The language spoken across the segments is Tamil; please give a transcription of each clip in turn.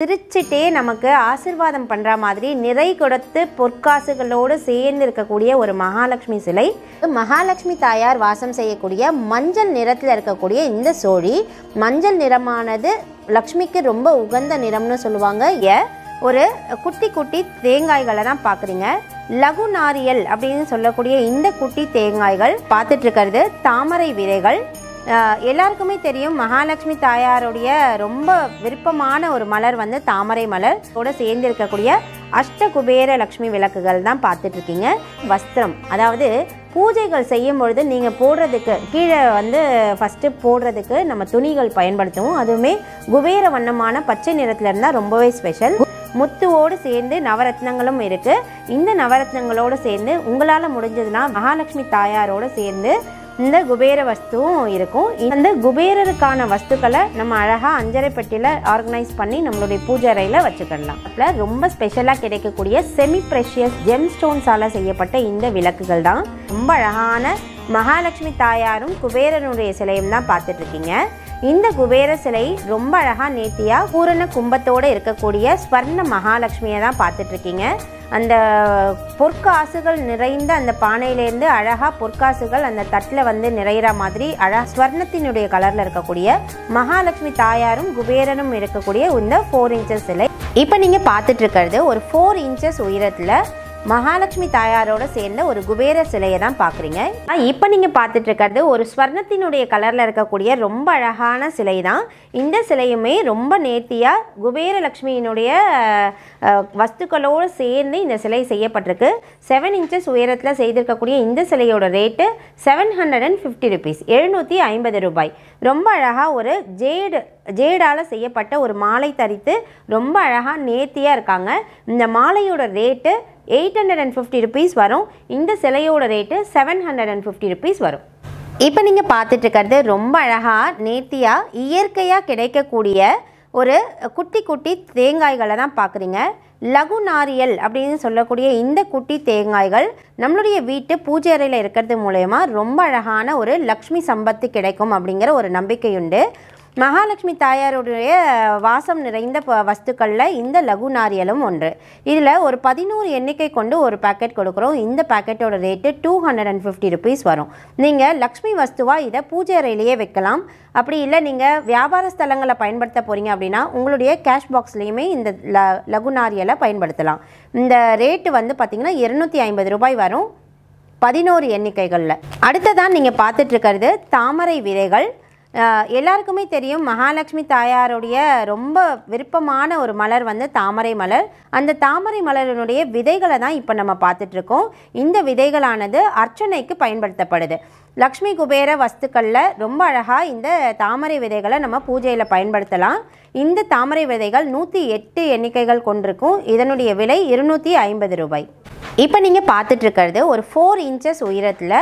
சிரிச்சிட்டே நமக்கு ஆசிர்வாதம் பண்ணுற மாதிரி நிறை கொடுத்து பொற்காசுகளோடு சேர்ந்து இருக்கக்கூடிய ஒரு மகாலட்சுமி சிலை மகாலட்சுமி தாயார் வாசம் செய்யக்கூடிய மஞ்சள் நிறத்தில் இருக்கக்கூடிய இந்த சோழி மஞ்சள் நிறமானது லக்ஷ்மிக்கு ரொம்ப உகந்த நிறம்னு சொல்லுவாங்க ஏ ஒரு குட்டி குட்டி தேங்காய்களை தான் பார்க்குறீங்க லகு நாரியல் அப்படின்னு சொல்லக்கூடிய இந்த குட்டி தேங்காய்கள் பார்த்துட்டு இருக்கிறது தாமரை விதைகள் எல்லாருக்குமே தெரியும் மகாலட்சுமி தாயாருடைய ரொம்ப விருப்பமான ஒரு மலர் வந்து தாமரை மலர் கூட சேர்ந்து இருக்கக்கூடிய அஷ்ட குபேர லக்ஷ்மி விளக்குகள் தான் பார்த்துட்டு இருக்கீங்க வஸ்திரம் அதாவது பூஜைகள் செய்யும் பொழுது நீங்கள் போடுறதுக்கு கீழே வந்து ஃபஸ்ட்டு போடுறதுக்கு நம்ம துணிகள் பயன்படுத்துவோம் அதுவுமே குபேர வண்ணமான பச்சை நிறத்தில் இருந்தால் ரொம்பவே ஸ்பெஷல் முத்துவோடு சேர்ந்து நவரத்னங்களும் இருக்குது இந்த நவரத்னங்களோடு சேர்ந்து உங்களால் முடிஞ்சதுன்னா மகாலட்சுமி தாயாரோடு சேர்ந்து இந்த குபேர வஸ்துவும் இருக்கும் இந்த குபேரருக்கான வஸ்துக்களை நம்ம அழகாக அஞ்சரை பெட்டியில் ஆர்கனைஸ் பண்ணி நம்மளுடைய பூஜை அறையில் வச்சுக்கலாம் அதில் ரொம்ப ஸ்பெஷலாக கிடைக்கக்கூடிய செமி ப்ரெஷியஸ் ஜெம் ஸ்டோன்ஸால் செய்யப்பட்ட இந்த விளக்குகள் தான் ரொம்ப அழகான மகாலட்சுமி தாயாரும் குபேரனுடைய சிலையும் தான் பார்த்துட்டு இருக்கீங்க இந்த குபேர சிலை ரொம்ப அழகாக நேர்த்தியாக பூரண கும்பத்தோடு இருக்கக்கூடிய ஸ்வர்ண மகாலட்சுமியை தான் பார்த்துட்ருக்கீங்க அந்த பொற்காசுகள் நிறைந்த அந்த பானையிலேருந்து அழகாக பொற்காசுகள் அந்த தட்டில் வந்து நிறையிற மாதிரி அழகா ஸ்வர்ணத்தினுடைய கலரில் இருக்கக்கூடிய மகாலட்சுமி தாயாரும் குபேரனும் இருக்கக்கூடிய இந்த ஃபோர் இன்ச்சஸ் சிலை இப்போ நீங்கள் பார்த்துட்டு இருக்கிறது ஒரு ஃபோர் இன்ச்சஸ் உயரத்தில் மகாலட்சுமி தாயாரோட சேர்ந்த ஒரு குபேர சிலையை தான் பார்க்குறீங்க இப்போ நீங்கள் பார்த்துட்டு இருக்கிறது ஒரு ஸ்வர்ணத்தினுடைய கலரில் இருக்கக்கூடிய ரொம்ப அழகான சிலை தான் இந்த சிலையுமே ரொம்ப நேர்த்தியாக குபேர லக்ஷ்மியினுடைய வஸ்துக்களோடு சேர்ந்து இந்த சிலை செய்யப்பட்டிருக்கு செவன் இன்ச்சஸ் உயரத்தில் செய்திருக்கக்கூடிய இந்த சிலையோட rate seven hundred and fifty rupees எழுநூற்றி ஐம்பது ரூபாய் ரொம்ப அழகாக ஒரு ஜேடு ஜேடால் செய்யப்பட்ட ஒரு மாலை தரித்து ரொம்ப அழகாக நேர்த்தியாக இருக்காங்க இந்த மாலையோட rate eight hundred and fifty rupees வரும் இந்த சிலையோட rate seven hundred and fifty rupees வரும் இப்போ நீங்கள் பார்த்துட்ருக்கிறது ரொம்ப அழகாக நேர்த்தியாக இயற்கையாக கிடைக்கக்கூடிய ஒரு குட்டி குட்டி தேங்காய்களை தான் பார்க்குறீங்க லகு நாரியல் அப்படின்னு சொல்லக்கூடிய இந்த குட்டி தேங்காய்கள் நம்மளுடைய வீட்டு பூஜை அறையில் இருக்கிறது மூலயமா ரொம்ப அழகான ஒரு லக்ஷ்மி சம்பத்து கிடைக்கும் அப்படிங்கிற ஒரு நம்பிக்கை உண்டு மகாலட்சுமி தாயாருடைய வாசம் நிறைந்த வஸ்துக்களில் இந்த லகு நாரியலும் ஒன்று இதில் ஒரு பதினோரு எண்ணிக்கை கொண்டு ஒரு பேக்கெட் கொடுக்குறோம் இந்த பேக்கெட்டோட rate two hundred and fifty rupees வரும் நீங்கள் லக்ஷ்மி வஸ்துவாக இதை பூஜை அறையிலேயே வைக்கலாம் அப்படி இல்லை நீங்கள் வியாபார ஸ்தலங்களை பயன்படுத்த போகிறீங்க அப்படின்னா உங்களுடைய கேஷ் பாக்ஸ்லேயுமே இந்த ல லகு நாரியலை பயன்படுத்தலாம் இந்த ரேட்டு வந்து பார்த்திங்கன்னா இரநூத்தி ஐம்பது ரூபாய் வரும் பதினோரு எண்ணிக்கைகளில் அடுத்ததான் நீங்கள் பார்த்துட்ருக்கிறது தாமரை விதைகள் எல்லாருக்குமே தெரியும் மகாலட்சுமி தாயாருடைய ரொம்ப விருப்பமான ஒரு மலர் வந்து தாமரை மலர் அந்த தாமரை மலரினுடைய விதைகளை தான் இப்போ நம்ம பார்த்துட்ருக்கோம் இந்த விதைகளானது அர்ச்சனைக்கு பயன்படுத்தப்படுது லக்ஷ்மி குபேர வஸ்துக்களில் ரொம்ப அழகாக இந்த தாமரை விதைகளை நம்ம பூஜையில் பயன்படுத்தலாம் இந்த தாமரை விதைகள் நூற்றி எட்டு எண்ணிக்கைகள் கொண்டிருக்கும் இதனுடைய விலை இருநூற்றி ஐம்பது ரூபாய் இப்போ நீங்கள் இருக்கிறது ஒரு ஃபோர் இன்ச்சஸ் உயரத்தில்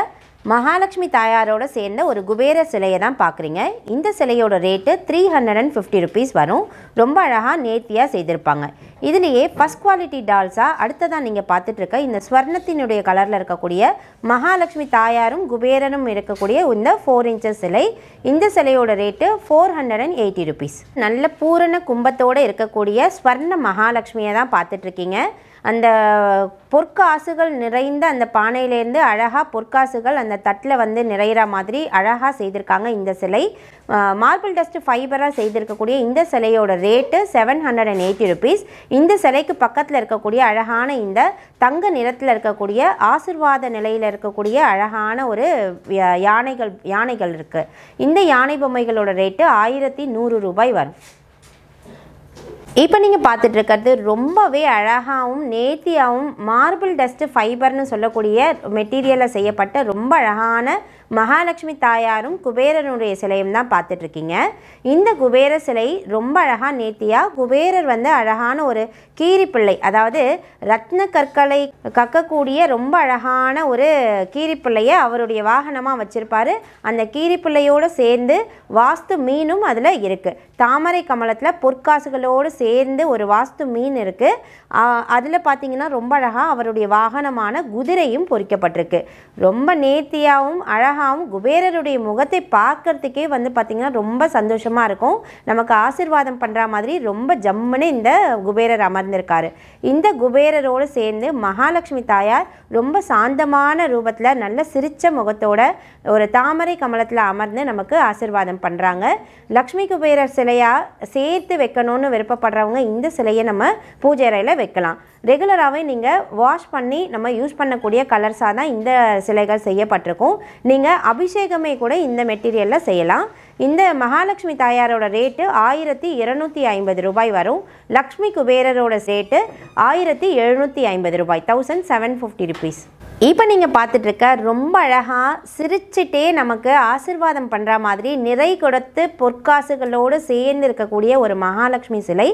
மகாலட்சுமி தாயாரோட சேர்ந்த ஒரு குபேர சிலையை தான் பார்க்குறீங்க இந்த சிலையோட rate three hundred and fifty rupees வரும் ரொம்ப அழகாக நேர்த்தியாக செய்திருப்பாங்க இதுலேயே ஃபஸ்ட் குவாலிட்டி டால்ஸாக அடுத்ததாக நீங்கள் பார்த்துட்ருக்க இந்த ஸ்வர்ணத்தினுடைய கலரில் இருக்கக்கூடிய மகாலட்சுமி தாயாரும் குபேரனும் இருக்கக்கூடிய இந்த ஃபோர் இன்ச்சஸ் சிலை இந்த சிலையோட rate four hundred and eighty rupees நல்ல பூரண கும்பத்தோடு இருக்கக்கூடிய ஸ்வர்ண மகாலட்சுமியை தான் பார்த்துட்ருக்கீங்க அந்த பொற்காசுகள் நிறைந்த அந்த பானையிலேருந்து அழகாக பொற்காசுகள் அந்த தட்டில் வந்து நிறையிற மாதிரி அழகாக செய்திருக்காங்க இந்த சிலை மார்பிள் டஸ்ட் ஃபைபராக செய்திருக்கக்கூடிய இந்த சிலையோட rate seven hundred and eighty rupees இந்த சிலைக்கு பக்கத்தில் இருக்கக்கூடிய அழகான இந்த தங்க நிறத்தில் இருக்கக்கூடிய ஆசிர்வாத நிலையில் இருக்கக்கூடிய அழகான ஒரு யானைகள் யானைகள் இருக்குது இந்த யானை பொம்மைகளோட ரேட்டு ஆயிரத்தி நூறு ரூபாய் வரும் இப்போ நீங்கள் பார்த்துட்டு இருக்கிறது ரொம்பவே அழகாகவும் நேர்த்தியாகவும் மார்பிள் டஸ்ட்டு ஃபைபர்னு சொல்லக்கூடிய மெட்டீரியலை செய்யப்பட்ட ரொம்ப அழகான மகாலட்சுமி தாயாரும் குபேரனுடைய சிலையும் தான் பார்த்துட்ருக்கீங்க இந்த குபேர சிலை ரொம்ப அழகாக நேர்த்தியாக குபேரர் வந்து அழகான ஒரு கீரிப்பிள்ளை அதாவது ரத்ன கற்களை கக்கக்கூடிய ரொம்ப அழகான ஒரு கீரிப்பிள்ளையை அவருடைய வாகனமாக வச்சுருப்பார் அந்த கீரிப்பிள்ளையோடு சேர்ந்து வாஸ்து மீனும் அதில் இருக்குது தாமரை கமலத்தில் பொற்காசுகளோடு சேர்ந்து ஒரு வாஸ்து மீன் இருக்குது அதில் பார்த்தீங்கன்னா ரொம்ப அழகாக அவருடைய வாகனமான குதிரையும் பொறிக்கப்பட்டிருக்கு ரொம்ப நேர்த்தியாகவும் அழகாக அழகாகவும் குபேரருடைய முகத்தை பார்க்கறதுக்கே வந்து பார்த்திங்கன்னா ரொம்ப சந்தோஷமாக இருக்கும் நமக்கு ஆசிர்வாதம் பண்ணுற மாதிரி ரொம்ப ஜம்முன்னு இந்த குபேரர் அமர்ந்திருக்காரு இந்த குபேரரோடு சேர்ந்து மகாலட்சுமி தாயார் ரொம்ப சாந்தமான ரூபத்தில் நல்ல சிரித்த முகத்தோட ஒரு தாமரை கமலத்தில் அமர்ந்து நமக்கு ஆசிர்வாதம் பண்ணுறாங்க லக்ஷ்மி குபேரர் சிலையாக சேர்த்து வைக்கணும்னு விருப்பப்படுறவங்க இந்த சிலையை நம்ம பூஜை அறையில் வைக்கலாம் ரெகுலராகவே நீங்கள் வாஷ் பண்ணி நம்ம யூஸ் பண்ணக்கூடிய கலர்ஸாக தான் இந்த சிலைகள் செய்யப்பட்டிருக்கும் நீங்கள் நீங்கள் அபிஷேகமே கூட இந்த மெட்டீரியலில் செய்யலாம் இந்த மகாலட்சுமி தாயாரோட ரேட்டு ஆயிரத்தி இரநூத்தி ஐம்பது ரூபாய் வரும் லக்ஷ்மி குபேரரோட ரேட்டு ஆயிரத்தி எழுநூற்றி ஐம்பது ரூபாய் தௌசண்ட் செவன் ஃபிஃப்டி ருபீஸ் இப்போ நீங்கள் பார்த்துட்ருக்க ரொம்ப அழகாக சிரிச்சிட்டே நமக்கு ஆசிர்வாதம் பண்ணுற மாதிரி நிறை கொடுத்து பொற்காசுகளோடு சேர்ந்து இருக்கக்கூடிய ஒரு மகாலட்சுமி சிலை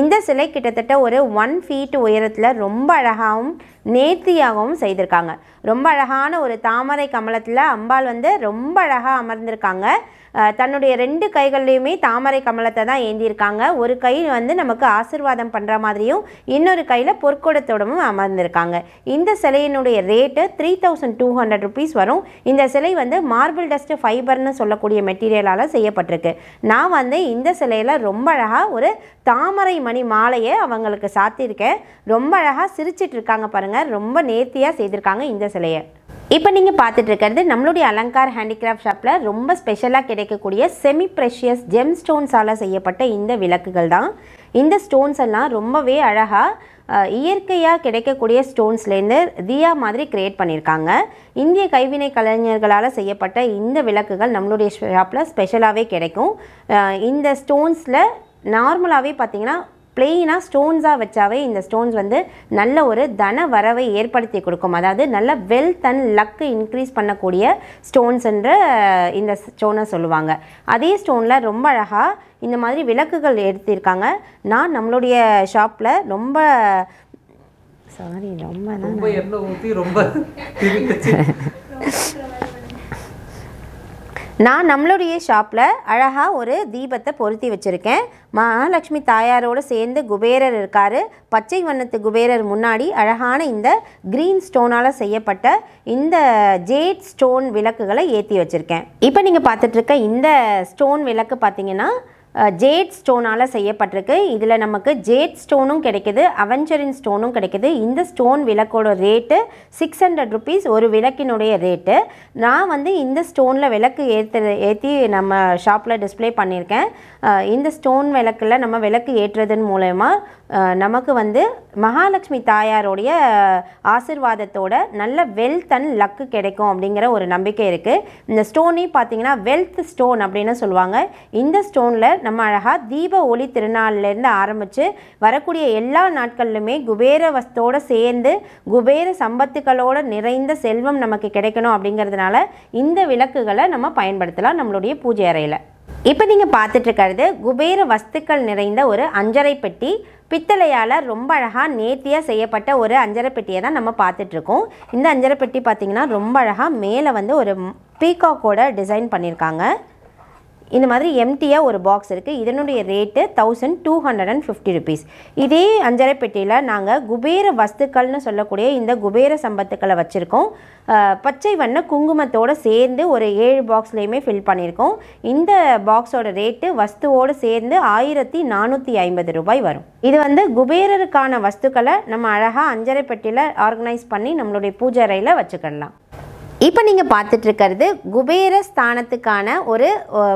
இந்த சிலை கிட்டத்தட்ட ஒரு ஒன் ஃபீட் உயரத்தில் ரொம்ப அழகாகவும் நேர்த்தியாகவும் செய்திருக்காங்க ரொம்ப அழகான ஒரு தாமரை கமலத்தில் அம்பாள் வந்து ரொம்ப அழகாக அமர்ந்திருக்காங்க தன்னுடைய ரெண்டு கைகள்லையுமே தாமரை கமலத்தை தான் ஏந்தியிருக்காங்க ஒரு கை வந்து நமக்கு ஆசிர்வாதம் பண்ணுற மாதிரியும் இன்னொரு கையில் பொற்கொடத்தோடமும் அமர்ந்திருக்காங்க இந்த சிலையினுடைய rate three thousand two hundred rupees வரும் இந்த சிலை வந்து மார்பிள் டஸ்ட் ஃபைபர்னு சொல்லக்கூடிய மெட்டீரியலால் செய்யப்பட்டிருக்கு நான் வந்து இந்த சிலையில் ரொம்ப அழகாக ஒரு தாமரை மணி மாலையை அவங்களுக்கு சாத்தியிருக்கேன் ரொம்ப அழகாக சிரிச்சிட்ருக்காங்க இருக்காங்க பாருங்கள் ரொம்ப நேர்த்தியாக செய்திருக்காங்க இந்த சிலையை இப்போ நீங்கள் பார்த்துட்டு இருக்கிறது நம்மளுடைய அலங்கார் ஹேண்டிகிராஃப்ட் ஷாப்பில் ரொம்ப ஸ்பெஷலாக கிடைக்கக்கூடிய செமி ப்ரெஷியஸ் ஜெம் ஸ்டோன்ஸால் செய்யப்பட்ட இந்த விளக்குகள் தான் இந்த ஸ்டோன்ஸ் எல்லாம் ரொம்பவே அழகாக இயற்கையாக கிடைக்கக்கூடிய ஸ்டோன்ஸ்லேருந்து தியா மாதிரி க்ரியேட் பண்ணியிருக்காங்க இந்திய கைவினை கலைஞர்களால் செய்யப்பட்ட இந்த விளக்குகள் நம்மளுடைய ஷாப்பில் ஸ்பெஷலாகவே கிடைக்கும் இந்த ஸ்டோன்ஸில் நார்மலாகவே பார்த்திங்கன்னா பிளெயினாக ஸ்டோன்ஸாக வச்சாவே இந்த ஸ்டோன்ஸ் வந்து நல்ல ஒரு தன வரவை ஏற்படுத்தி கொடுக்கும் அதாவது நல்ல வெல்த் அண்ட் லக்கு இன்க்ரீஸ் பண்ணக்கூடிய ஸ்டோன்ஸ் என்று இந்த ஸ்டோனை சொல்லுவாங்க அதே ஸ்டோனில் ரொம்ப அழகாக இந்த மாதிரி விளக்குகள் எடுத்திருக்காங்க நான் நம்மளுடைய ஷாப்பில் ரொம்ப சாரி ரொம்ப ரொம்ப நான் நம்மளுடைய ஷாப்பில் அழகாக ஒரு தீபத்தை பொருத்தி வச்சுருக்கேன் மகாலட்சுமி தாயாரோடு சேர்ந்து குபேரர் இருக்கார் பச்சை வண்ணத்து குபேரர் முன்னாடி அழகான இந்த க்ரீன் ஸ்டோனால் செய்யப்பட்ட இந்த ஜேட் ஸ்டோன் விளக்குகளை ஏற்றி வச்சுருக்கேன் இப்போ நீங்கள் பார்த்துட்ருக்க இந்த ஸ்டோன் விளக்கு பார்த்திங்கன்னா ஜேட் ஸ்டோனால் செய்யப்பட்டிருக்கு இதில் நமக்கு ஜேட் ஸ்டோனும் கிடைக்கிது அவெஞ்சரின் ஸ்டோனும் கிடைக்கிது இந்த ஸ்டோன் விளக்கோட ரேட்டு சிக்ஸ் ஹண்ட்ரட் ருபீஸ் ஒரு விளக்கினுடைய ரேட்டு நான் வந்து இந்த ஸ்டோனில் விளக்கு ஏற்று ஏற்றி நம்ம ஷாப்பில் டிஸ்பிளே பண்ணியிருக்கேன் இந்த ஸ்டோன் விளக்கில் நம்ம விளக்கு ஏற்றுறதன் மூலயமா நமக்கு வந்து மகாலட்சுமி தாயாருடைய ஆசிர்வாதத்தோட நல்ல வெல்த் அண்ட் லக்கு கிடைக்கும் அப்படிங்கிற ஒரு நம்பிக்கை இருக்குது இந்த ஸ்டோனே பார்த்தீங்கன்னா வெல்த் ஸ்டோன் அப்படின்னு சொல்லுவாங்க இந்த ஸ்டோனில் நம்ம அழகாக தீப ஒளி திருநாள்லேருந்து ஆரம்பித்து வரக்கூடிய எல்லா நாட்கள்லுமே குபேர வஸ்தோடு சேர்ந்து குபேர சம்பத்துக்களோட நிறைந்த செல்வம் நமக்கு கிடைக்கணும் அப்படிங்கிறதுனால இந்த விளக்குகளை நம்ம பயன்படுத்தலாம் நம்மளுடைய பூஜை அறையில் இப்போ நீங்கள் இருக்கிறது குபேர வஸ்துக்கள் நிறைந்த ஒரு அஞ்சரை பெட்டி பித்தளையால் ரொம்ப அழகாக நேர்த்தியாக செய்யப்பட்ட ஒரு அஞ்சரை பெட்டியை தான் நம்ம பார்த்துட்ருக்கோம் இந்த அஞ்சரை பெட்டி பார்த்திங்கன்னா ரொம்ப அழகாக மேலே வந்து ஒரு பீகாக்கோட டிசைன் பண்ணியிருக்காங்க இந்த மாதிரி எம்டியாக ஒரு பாக்ஸ் இருக்குது இதனுடைய rate thousand two hundred and fifty rupees இதே அஞ்சரை பெட்டியில் நாங்கள் குபேர வஸ்துக்கள்னு சொல்லக்கூடிய இந்த குபேர சம்பத்துக்களை வச்சுருக்கோம் பச்சை வண்ண குங்குமத்தோடு சேர்ந்து ஒரு ஏழு பாக்ஸ்லேயுமே ஃபில் பண்ணியிருக்கோம் இந்த பாக்ஸோட ரேட்டு வஸ்துவோடு சேர்ந்து ஆயிரத்தி நானூற்றி ஐம்பது ரூபாய் வரும் இது வந்து குபேரருக்கான வஸ்துக்களை நம்ம அழகாக அஞ்சரை பெட்டியில் ஆர்கனைஸ் பண்ணி நம்மளுடைய பூஜை அறையில் வச்சுக்கலாம் இப்போ நீங்கள் பார்த்துட்ருக்கிறது குபேர ஸ்தானத்துக்கான ஒரு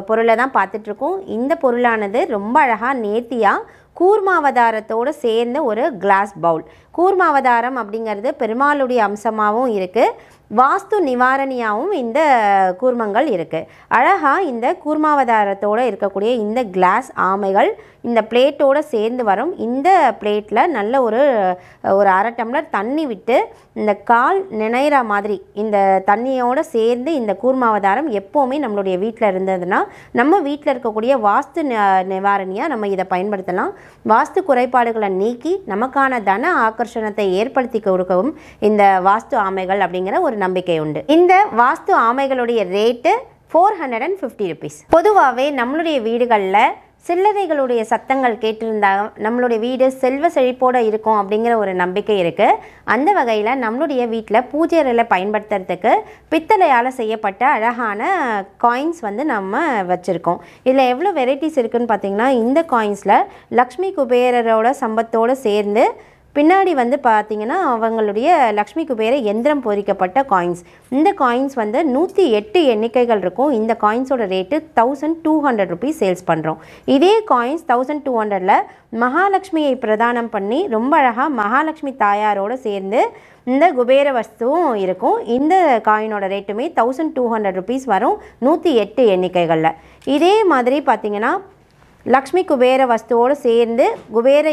பொருளை தான் பார்த்துட்ருக்கோம் இந்த பொருளானது ரொம்ப அழகாக நேர்த்தியாக கூர்மாவதாரத்தோடு சேர்ந்த ஒரு கிளாஸ் பவுல் கூர்மாவதாரம் அப்படிங்கிறது பெருமாளுடைய அம்சமாகவும் இருக்குது வாஸ்து நிவாரணியாகவும் இந்த கூர்மங்கள் இருக்குது அழகாக இந்த கூர்மாவதாரத்தோடு இருக்கக்கூடிய இந்த கிளாஸ் ஆமைகள் இந்த பிளேட்டோடு சேர்ந்து வரும் இந்த பிளேட்டில் நல்ல ஒரு ஒரு அரை டம்ளர் தண்ணி விட்டு இந்த கால் நினைற மாதிரி இந்த தண்ணியோடு சேர்ந்து இந்த கூர்மாவதாரம் எப்போவுமே நம்மளுடைய வீட்டில் இருந்ததுன்னா நம்ம வீட்டில் இருக்கக்கூடிய வாஸ்து நிவாரணியாக நம்ம இதை பயன்படுத்தலாம் வாஸ்து குறைபாடுகளை நீக்கி நமக்கான தன ஆக்கர்ஷணத்தை ஏற்படுத்தி கொடுக்கவும் இந்த வாஸ்து ஆமைகள் அப்படிங்கிற ஒரு நம்பிக்கை உண்டு இந்த வாஸ்து ஆமைகளுடைய rate four hundred and fifty rupees பொதுவாகவே நம்மளுடைய வீடுகளில் சில்லறைகளுடைய சத்தங்கள் கேட்டிருந்தா நம்மளுடைய வீடு செல்வ செழிப்போடு இருக்கும் அப்படிங்கிற ஒரு நம்பிக்கை இருக்குது அந்த வகையில் நம்மளுடைய வீட்டில் பூஜை அறையில் பயன்படுத்துறதுக்கு பித்தளையால் செய்யப்பட்ட அழகான காயின்ஸ் வந்து நம்ம வச்சுருக்கோம் இதில் எவ்வளோ வெரைட்டிஸ் இருக்குதுன்னு பார்த்திங்கன்னா இந்த காயின்ஸில் லக்ஷ்மி குபேரரோட சம்பத்தோடு சேர்ந்து பின்னாடி வந்து பார்த்தீங்கன்னா அவங்களுடைய லக்ஷ்மி குபேர எந்திரம் பொறிக்கப்பட்ட காயின்ஸ் இந்த காயின்ஸ் வந்து நூற்றி எட்டு எண்ணிக்கைகள் இருக்கும் இந்த காயின்ஸோட rate thousand two hundred rupees sales பண்ணுறோம் இதே காயின்ஸ் தௌசண்ட் டூ ஹண்ட்ரடில் மகாலட்சுமியை பிரதானம் பண்ணி ரொம்ப அழகாக மகாலட்சுமி தாயாரோடு சேர்ந்து இந்த குபேர வஸ்துவும் இருக்கும் இந்த காயினோட ரேட்டுமே தௌசண்ட் டூ ஹண்ட்ரட் ருபீஸ் வரும் நூற்றி எட்டு எண்ணிக்கைகளில் இதே மாதிரி பார்த்திங்கன்னா லக்ஷ்மி குபேர வஸ்துவோடு சேர்ந்து குபேர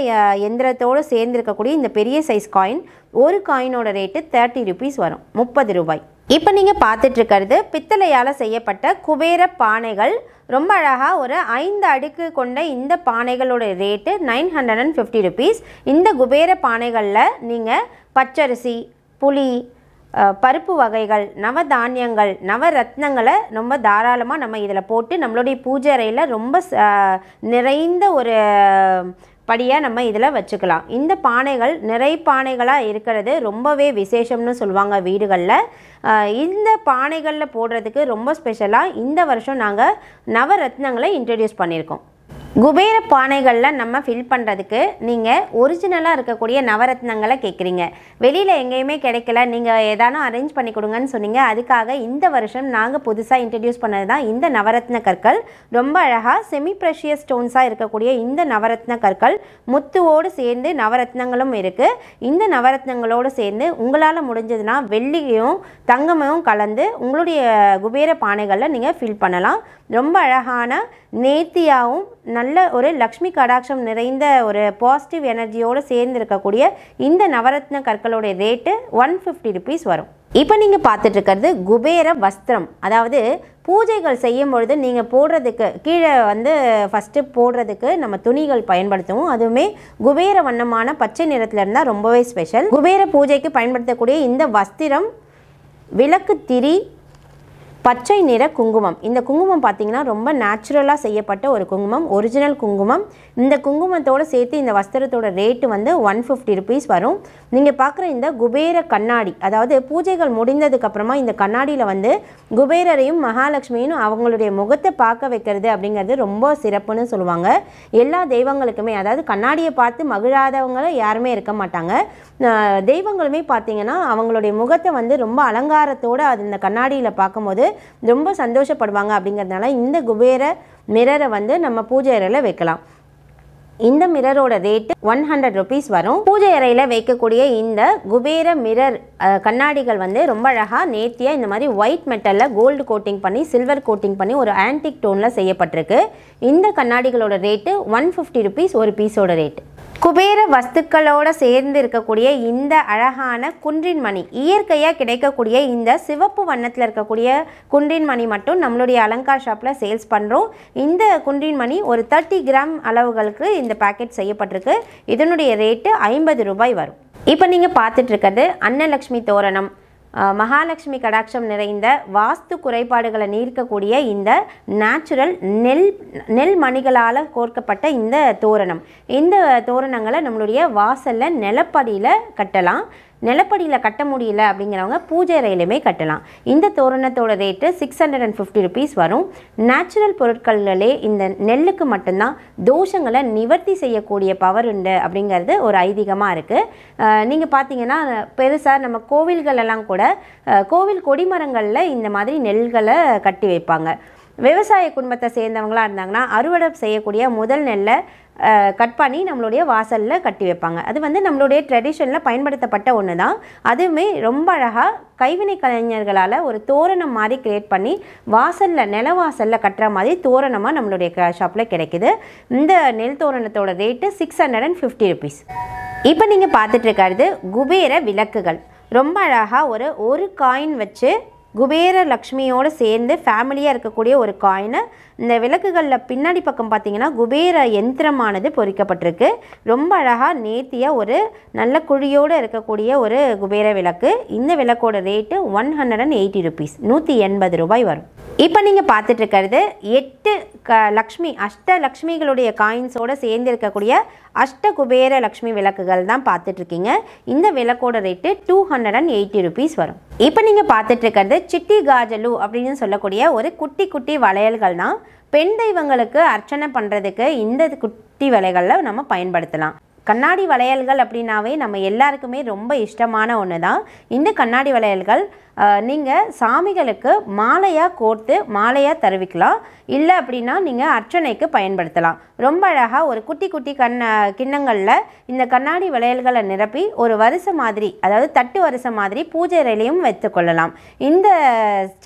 எந்திரத்தோடு சேர்ந்துருக்கக்கூடிய இந்த பெரிய சைஸ் காயின் ஒரு காயினோட ரேட்டு தேர்ட்டி ருபீஸ் வரும் முப்பது ரூபாய் இப்போ நீங்கள் பார்த்துட்ருக்கிறது பித்தளையால் செய்யப்பட்ட குபேர பானைகள் ரொம்ப அழகாக ஒரு ஐந்து அடுக்கு கொண்ட இந்த பானைகளோட rate nine hundred and fifty rupees இந்த குபேர பானைகளில் நீங்கள் பச்சரிசி புளி பருப்பு வகைகள் நவதானியங்கள் நவரத்னங்களை ரொம்ப தாராளமாக நம்ம இதில் போட்டு நம்மளுடைய பூஜை அறையில் ரொம்ப நிறைந்த ஒரு படியாக நம்ம இதில் வச்சுக்கலாம் இந்த பானைகள் நிறை பானைகளாக இருக்கிறது ரொம்பவே விசேஷம்னு சொல்லுவாங்க வீடுகளில் இந்த பானைகளில் போடுறதுக்கு ரொம்ப ஸ்பெஷலாக இந்த வருஷம் நாங்கள் நவரத்னங்களை இன்ட்ரடியூஸ் பண்ணியிருக்கோம் குபேர பானைகளில் நம்ம ஃபில் பண்ணுறதுக்கு நீங்கள் ஒரிஜினலாக இருக்கக்கூடிய நவரத்னங்களை கேட்குறீங்க வெளியில் எங்கேயுமே கிடைக்கல நீங்கள் ஏதானும் அரேஞ்ச் பண்ணி கொடுங்கன்னு சொன்னீங்க அதுக்காக இந்த வருஷம் நாங்கள் புதுசாக இன்ட்ரடியூஸ் பண்ணது தான் இந்த நவரத்ன கற்கள் ரொம்ப அழகாக செமி ப்ரெஷியஸ் ஸ்டோன்ஸாக இருக்கக்கூடிய இந்த நவரத்ன கற்கள் முத்துவோடு சேர்ந்து நவரத்னங்களும் இருக்குது இந்த நவரத்னங்களோடு சேர்ந்து உங்களால் முடிஞ்சதுன்னா வெள்ளியும் தங்கமும் கலந்து உங்களுடைய குபேர பானைகளில் நீங்கள் ஃபில் பண்ணலாம் ரொம்ப அழகான நேர்த்தியாகவும் நல்ல ஒரு லக்ஷ்மி கடாட்சம் நிறைந்த ஒரு பாசிட்டிவ் எனர்ஜியோடு சேர்ந்து இருக்கக்கூடிய இந்த நவரத்ன கற்களோடைய ரேட்டு ஒன் ஃபிஃப்டி ருபீஸ் வரும் இப்போ நீங்கள் பார்த்துட்டு இருக்கிறது குபேர வஸ்திரம் அதாவது பூஜைகள் செய்யும் பொழுது நீங்கள் போடுறதுக்கு கீழே வந்து ஃபஸ்ட்டு போடுறதுக்கு நம்ம துணிகள் பயன்படுத்துவோம் அதுவுமே குபேர வண்ணமான பச்சை நிறத்தில் இருந்தால் ரொம்பவே ஸ்பெஷல் குபேர பூஜைக்கு பயன்படுத்தக்கூடிய இந்த வஸ்திரம் விளக்கு திரி பச்சை நிற குங்குமம் இந்த குங்குமம் பார்த்தீங்கன்னா ரொம்ப நேச்சுரலாக செய்யப்பட்ட ஒரு குங்குமம் ஒரிஜினல் குங்குமம் இந்த குங்குமத்தோடு சேர்த்து இந்த வஸ்திரத்தோட ரேட்டு வந்து ஒன் ஃபிஃப்டி ருபீஸ் வரும் நீங்கள் பார்க்குற இந்த குபேர கண்ணாடி அதாவது பூஜைகள் முடிந்ததுக்கப்புறமா இந்த கண்ணாடியில் வந்து குபேரரையும் மகாலட்சுமியும் அவங்களுடைய முகத்தை பார்க்க வைக்கிறது அப்படிங்கிறது ரொம்ப சிறப்புன்னு சொல்லுவாங்க எல்லா தெய்வங்களுக்குமே அதாவது கண்ணாடியை பார்த்து மகிழாதவங்களும் யாருமே இருக்க மாட்டாங்க தெய்வங்களுமே பார்த்திங்கன்னா அவங்களுடைய முகத்தை வந்து ரொம்ப அலங்காரத்தோடு அது இந்த கண்ணாடியில் பார்க்கும்போது ரொம்ப சந்தோஷப்படுவாங்க அப்படிங்கிறதுனால இந்த குபேர மிரரை வந்து நம்ம பூஜை அறையில் வைக்கலாம் இந்த மிரரோட ரேட்டு ஒன் ஹண்ட்ரட் ருபீஸ் வரும் பூஜை அறையில் வைக்கக்கூடிய இந்த குபேர மிரர் கண்ணாடிகள் வந்து ரொம்ப அழகாக நேர்த்தியாக இந்த மாதிரி ஒயிட் மெட்டலில் கோல்டு கோட்டிங் பண்ணி சில்வர் கோட்டிங் பண்ணி ஒரு ஆன்டிக் டோனில் செய்யப்பட்டிருக்கு இந்த கண்ணாடிகளோட ரேட்டு ஒன் ஃபிஃப்டி ருபீஸ் ஒரு பீஸோட ரேட்டு குபேர வஸ்துக்களோட சேர்ந்து இருக்கக்கூடிய இந்த அழகான குன்றின் மணி இயற்கையாக கிடைக்கக்கூடிய இந்த சிவப்பு வண்ணத்தில் இருக்கக்கூடிய குன்றின் மணி மட்டும் நம்மளுடைய அலங்கார் ஷாப்பில் சேல்ஸ் பண்ணுறோம் இந்த குன்றின் மணி ஒரு தேர்ட்டி கிராம் அளவுகளுக்கு இந்த பேக்கெட் செய்யப்பட்டிருக்கு இதனுடைய ரேட்டு ஐம்பது ரூபாய் வரும் இப்போ நீங்கள் பார்த்துட்ருக்கிறது அன்னலக்ஷ்மி தோரணம் மகாலட்சுமி கடாட்சம் நிறைந்த வாஸ்து குறைபாடுகளை நீர்க்கக்கூடிய இந்த நேச்சுரல் நெல் நெல் மணிகளால் கோர்க்கப்பட்ட இந்த தோரணம் இந்த தோரணங்களை நம்மளுடைய வாசலில் நிலப்படியில் கட்டலாம் நிலப்படியில் கட்ட முடியல அப்படிங்கிறவங்க பூஜை ரயிலுமே கட்டலாம் இந்த தோரணத்தோட rate six hundred and fifty rupees வரும் நேச்சுரல் பொருட்கள்லே இந்த நெல்லுக்கு மட்டும்தான் தோஷங்களை நிவர்த்தி செய்யக்கூடிய பவர் உண்டு அப்படிங்கிறது ஒரு ஐதீகமாக இருக்குது நீங்கள் பார்த்தீங்கன்னா பெருசாக நம்ம கோவில்களெல்லாம் கூட கோவில் கொடிமரங்களில் இந்த மாதிரி நெல்களை கட்டி வைப்பாங்க விவசாய குடும்பத்தை சேர்ந்தவங்களாக இருந்தாங்கன்னா அறுவடை செய்யக்கூடிய முதல் நெல்லை கட் பண்ணி நம்மளுடைய வாசலில் கட்டி வைப்பாங்க அது வந்து நம்மளுடைய ட்ரெடிஷனில் பயன்படுத்தப்பட்ட ஒன்று தான் அதுவுமே ரொம்ப அழகாக கைவினை கலைஞர்களால் ஒரு தோரணம் மாதிரி கிரியேட் பண்ணி வாசலில் நில வாசலில் கட்டுற மாதிரி தோரணமாக நம்மளுடைய ஷாப்பில் கிடைக்குது இந்த நெல் தோரணத்தோட rate six hundred and fifty rupees இப்போ நீங்கள் பார்த்துட்டு இருக்கிறது குபேர விளக்குகள் ரொம்ப அழகாக ஒரு ஒரு காயின் வச்சு குபேர லக்ஷ்மியோடு சேர்ந்து ஃபேமிலியாக இருக்கக்கூடிய ஒரு காயினு இந்த விளக்குகளில் பின்னாடி பக்கம் பார்த்தீங்கன்னா குபேர யந்திரமானது பொறிக்கப்பட்டிருக்கு ரொம்ப அழகாக நேர்த்தியாக ஒரு நல்ல குழியோடு இருக்கக்கூடிய ஒரு குபேர விளக்கு இந்த விளக்கோட rate one hundred and eighty rupees நூற்றி எண்பது ரூபாய் வரும் இப்போ நீங்கள் பார்த்துட்டு இருக்கிறது எட்டு க லக்ஷ்மி அஷ்ட லக்ஷ்மிகளுடைய காயின்ஸோடு சேர்ந்து இருக்கக்கூடிய அஷ்ட குபேர லக்ஷ்மி விளக்குகள் தான் பார்த்துட்ருக்கீங்க இந்த விளக்கோட rate two hundred and eighty rupees வரும் இப்போ நீங்கள் இருக்கிறது சிட்டி காஜலு அப்படின்னு சொல்லக்கூடிய ஒரு குட்டி குட்டி வளையல்கள் தான் பெண் தெய்வங்களுக்கு அர்ச்சனை பண்ணுறதுக்கு இந்த குட்டி வலைகளில் நம்ம பயன்படுத்தலாம் கண்ணாடி வளையல்கள் அப்படின்னாவே நம்ம எல்லாருக்குமே ரொம்ப இஷ்டமான ஒன்று தான் இந்த கண்ணாடி வளையல்கள் நீங்கள் சாமிகளுக்கு மாலையாக கோர்த்து மாலையாக தருவிக்கலாம் இல்லை அப்படின்னா நீங்கள் அர்ச்சனைக்கு பயன்படுத்தலாம் ரொம்ப அழகாக ஒரு குட்டி குட்டி கண்ண கிண்ணங்களில் இந்த கண்ணாடி விளையல்களை நிரப்பி ஒரு வரிசை மாதிரி அதாவது தட்டு வரிசை மாதிரி பூஜை ரெலையும் வைத்துக்கொள்ளலாம் இந்த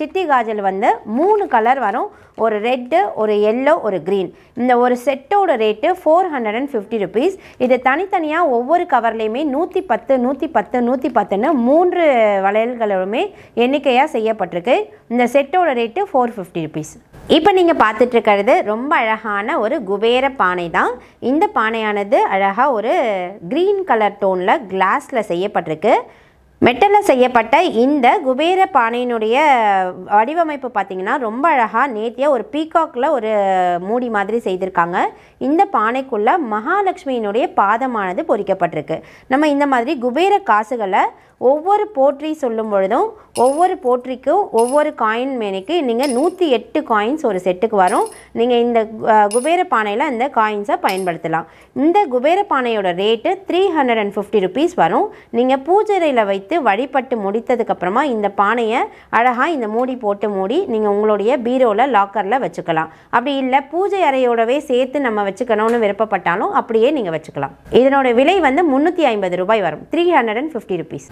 சித்தி காஜல் வந்து மூணு கலர் வரும் ஒரு ரெட்டு ஒரு எல்லோ ஒரு க்ரீன் இந்த ஒரு செட்டோட rate four hundred and fifty rupees இது தனித்தனியாக ஒவ்வொரு கவர்லேயுமே நூற்றி பத்து நூற்றி பத்து நூற்றி பத்துன்னு மூன்று வளையல்களுமே எண்ணிக்கையாக செய்யப்பட்டிருக்கு இந்த செட்டோட ரேட்டு ஃபோர் ஃபிஃப்டி ருபீஸ் இப்போ நீங்கள் பார்த்துட்ருக்கிறது ரொம்ப அழகான ஒரு குபேர பானை தான் இந்த பானையானது அழகாக ஒரு க்ரீன் கலர் டோனில் கிளாஸில் செய்யப்பட்டிருக்கு மெட்டலில் செய்யப்பட்ட இந்த குபேர பானையினுடைய வடிவமைப்பு பார்த்திங்கன்னா ரொம்ப அழகாக நேத்தியாக ஒரு பீகாக்கில் ஒரு மூடி மாதிரி செய்திருக்காங்க இந்த பானைக்குள்ளே மகாலட்சுமியினுடைய பாதமானது பொறிக்கப்பட்டிருக்கு நம்ம இந்த மாதிரி குபேர காசுகளை ஒவ்வொரு போற்றி சொல்லும் பொழுதும் ஒவ்வொரு போற்றிக்கும் ஒவ்வொரு காயின் மேனிக்கு நீங்கள் நூற்றி எட்டு காயின்ஸ் ஒரு செட்டுக்கு வரும் நீங்கள் இந்த குபேர பானையில் இந்த காயின்ஸை பயன்படுத்தலாம் இந்த குபேர பானையோட rate three hundred and fifty rupees வரும் நீங்கள் பூஜையில் வைத்து வழிபட்டு முடித்ததுக்கப்புறமா இந்த பானையை அழகாக இந்த மூடி போட்டு மூடி நீங்கள் உங்களுடைய பீரோவில் லாக்கரில் வச்சுக்கலாம் அப்படி இல்லை பூஜை அறையோடவே சேர்த்து நம்ம வச்சுக்கணும்னு விருப்பப்பட்டாலும் அப்படியே நீங்கள் வச்சுக்கலாம் இதனோட விலை வந்து முந்நூற்றி ஐம்பது ரூபாய் வரும் three hundred and fifty rupees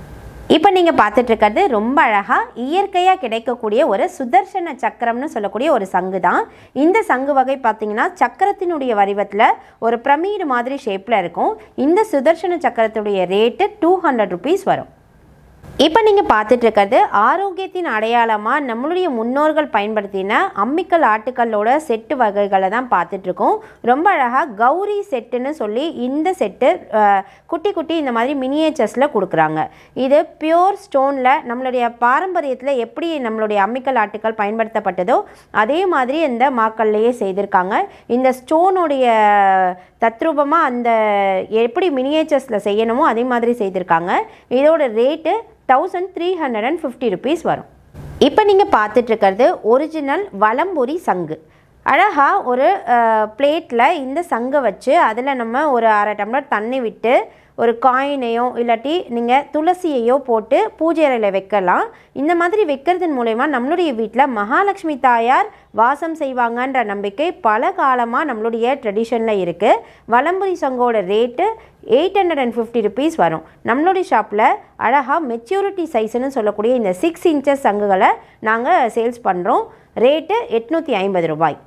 இப்போ நீங்கள் இருக்கிறது ரொம்ப அழகாக இயற்கையாக கிடைக்கக்கூடிய ஒரு சுதர்சன சக்கரம்னு சொல்லக்கூடிய ஒரு சங்கு தான் இந்த சங்கு வகை பார்த்தீங்கன்னா சக்கரத்தினுடைய வடிவத்தில் ஒரு பிரமீடு மாதிரி ஷேப்பில் இருக்கும் இந்த சுதர்சன சக்கரத்துடைய ரேட்டு டூ ஹண்ட்ரட் ருபீஸ் வரும் இப்போ நீங்கள் பார்த்துட்டு இருக்கிறது ஆரோக்கியத்தின் அடையாளமாக நம்மளுடைய முன்னோர்கள் பயன்படுத்தின அம்மிக்கல் ஆட்டுக்கல்லோட செட்டு வகைகளை தான் பார்த்துட்ருக்கோம் ரொம்ப அழகாக கௌரி செட்டுன்னு சொல்லி இந்த செட்டு குட்டி குட்டி இந்த மாதிரி மினியேச்சர்ஸில் கொடுக்குறாங்க இது பியோர் ஸ்டோனில் நம்மளுடைய பாரம்பரியத்தில் எப்படி நம்மளுடைய அம்மிக்கல் ஆட்டுக்கல் பயன்படுத்தப்பட்டதோ அதே மாதிரி இந்த மாக்கல்லையே செய்திருக்காங்க இந்த ஸ்டோனுடைய தத்ரூபமாக அந்த எப்படி மினியேச்சர்ஸில் செய்யணுமோ அதே மாதிரி செய்திருக்காங்க இதோட rate thousand three hundred and fifty rupees வரும் இப்போ நீங்கள் பார்த்துட்ருக்கிறது ஒரிஜினல் வளம்பொரி சங்கு அழகாக ஒரு பிளேட்டில் இந்த சங்கை வச்சு அதில் நம்ம ஒரு அரை டம்ளர் தண்ணி விட்டு ஒரு காயினையோ இல்லாட்டி நீங்கள் துளசியையோ போட்டு பூஜை அறையில் வைக்கலாம் இந்த மாதிரி வைக்கிறதன் மூலயமா நம்மளுடைய வீட்டில் மகாலட்சுமி தாயார் வாசம் செய்வாங்கன்ற நம்பிக்கை பல காலமாக நம்மளுடைய ட்ரெடிஷனில் இருக்குது வலம்புரி சங்கோட rate eight hundred and fifty rupees வரும் நம்மளுடைய ஷாப்பில் அழகாக மெச்சூரிட்டி சைஸ்னு சொல்லக்கூடிய இந்த சிக்ஸ் இன்ச்சஸ் சங்குகளை நாங்கள் சேல்ஸ் பண்ணுறோம் ரேட்டு எட்நூற்றி ஐம்பது ரூபாய்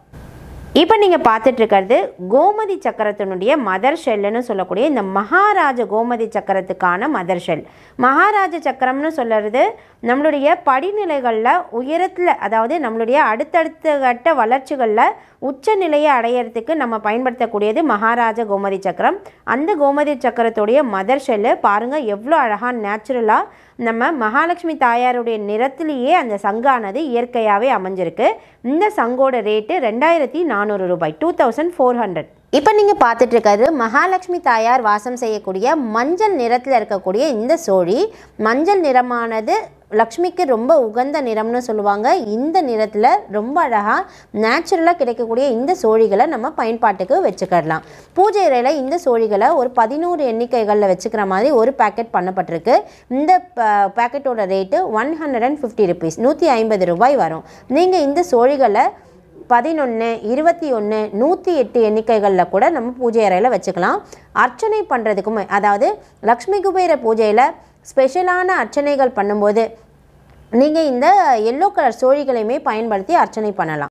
இப்போ நீங்கள் பார்த்துட்ருக்கிறது கோமதி சக்கரத்தினுடைய மதர் ஷெல்லுன்னு சொல்லக்கூடிய இந்த மகாராஜ கோமதி சக்கரத்துக்கான மதர் ஷெல் மகாராஜ சக்கரம்னு சொல்கிறது நம்மளுடைய படிநிலைகளில் உயரத்தில் அதாவது நம்மளுடைய அடுத்தடுத்த கட்ட வளர்ச்சிகளில் உச்ச நிலையை அடையிறதுக்கு நம்ம பயன்படுத்தக்கூடியது மகாராஜ கோமதி சக்கரம் அந்த கோமதி சக்கரத்துடைய மதர் ஷெல்லு பாருங்கள் எவ்வளோ அழகாக நேச்சுரலாக நம்ம மகாலட்சுமி தாயாருடைய நிறத்திலேயே அந்த சங்கானது இயற்கையாகவே அமைஞ்சிருக்கு இந்த சங்கோட ரேட்டு ரெண்டாயிரத்தி நானூறு ரூபாய் டூ தௌசண்ட் ஃபோர் ஹண்ட்ரட் இப்போ நீங்கள் பார்த்துட்டு இருக்காரு மகாலட்சுமி தாயார் வாசம் செய்யக்கூடிய மஞ்சள் நிறத்தில் இருக்கக்கூடிய இந்த சோழி மஞ்சள் நிறமானது லக்ஷ்மிக்கு ரொம்ப உகந்த நிறம்னு சொல்லுவாங்க இந்த நிறத்தில் ரொம்ப அழகாக நேச்சுரலாக கிடைக்கக்கூடிய இந்த சோழிகளை நம்ம பயன்பாட்டுக்கு வச்சுக்கிடலாம் பூஜை இறையில் இந்த சோழிகளை ஒரு பதினோரு எண்ணிக்கைகளில் வச்சுக்கிற மாதிரி ஒரு பேக்கெட் பண்ணப்பட்டிருக்கு இந்த பேக்கெட்டோட rate one hundred and fifty rupees நூற்றி ஐம்பது ரூபாய் வரும் நீங்கள் இந்த சோழிகளை பதினொன்று இருபத்தி ஒன்று நூற்றி எட்டு எண்ணிக்கைகளில் கூட நம்ம பூஜை அறையில் வச்சுக்கலாம் அர்ச்சனை பண்ணுறதுக்குமே அதாவது லக்ஷ்மி குபேர பூஜையில் ஸ்பெஷலான அர்ச்சனைகள் பண்ணும்போது நீங்கள் இந்த எல்லோ கலர் சோழிகளையுமே பயன்படுத்தி அர்ச்சனை பண்ணலாம்